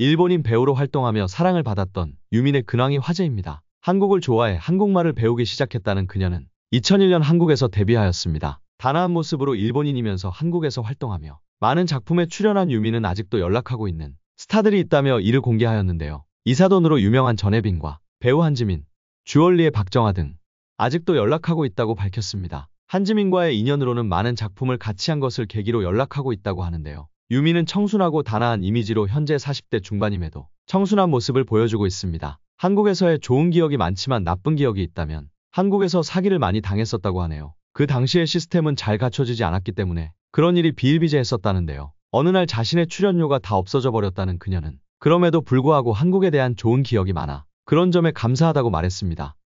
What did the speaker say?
일본인 배우로 활동하며 사랑을 받았던 유민의 근황이 화제입니다. 한국을 좋아해 한국말을 배우기 시작했다는 그녀는 2001년 한국에서 데뷔하였습니다. 단아한 모습으로 일본인이면서 한국에서 활동하며 많은 작품에 출연한 유민은 아직도 연락하고 있는 스타들이 있다며 이를 공개하였는데요. 이사돈으로 유명한 전혜빈과 배우 한지민, 주얼리의 박정아 등 아직도 연락하고 있다고 밝혔습니다. 한지민과의 인연으로는 많은 작품을 같이 한 것을 계기로 연락하고 있다고 하는데요. 유미는 청순하고 단아한 이미지로 현재 40대 중반임에도 청순한 모습을 보여주고 있습니다. 한국에서의 좋은 기억이 많지만 나쁜 기억이 있다면 한국에서 사기를 많이 당했었다고 하네요. 그 당시의 시스템은 잘 갖춰지지 않았기 때문에 그런 일이 비일비재했었다는데요. 어느 날 자신의 출연료가 다 없어져 버렸다는 그녀는 그럼에도 불구하고 한국에 대한 좋은 기억이 많아 그런 점에 감사하다고 말했습니다.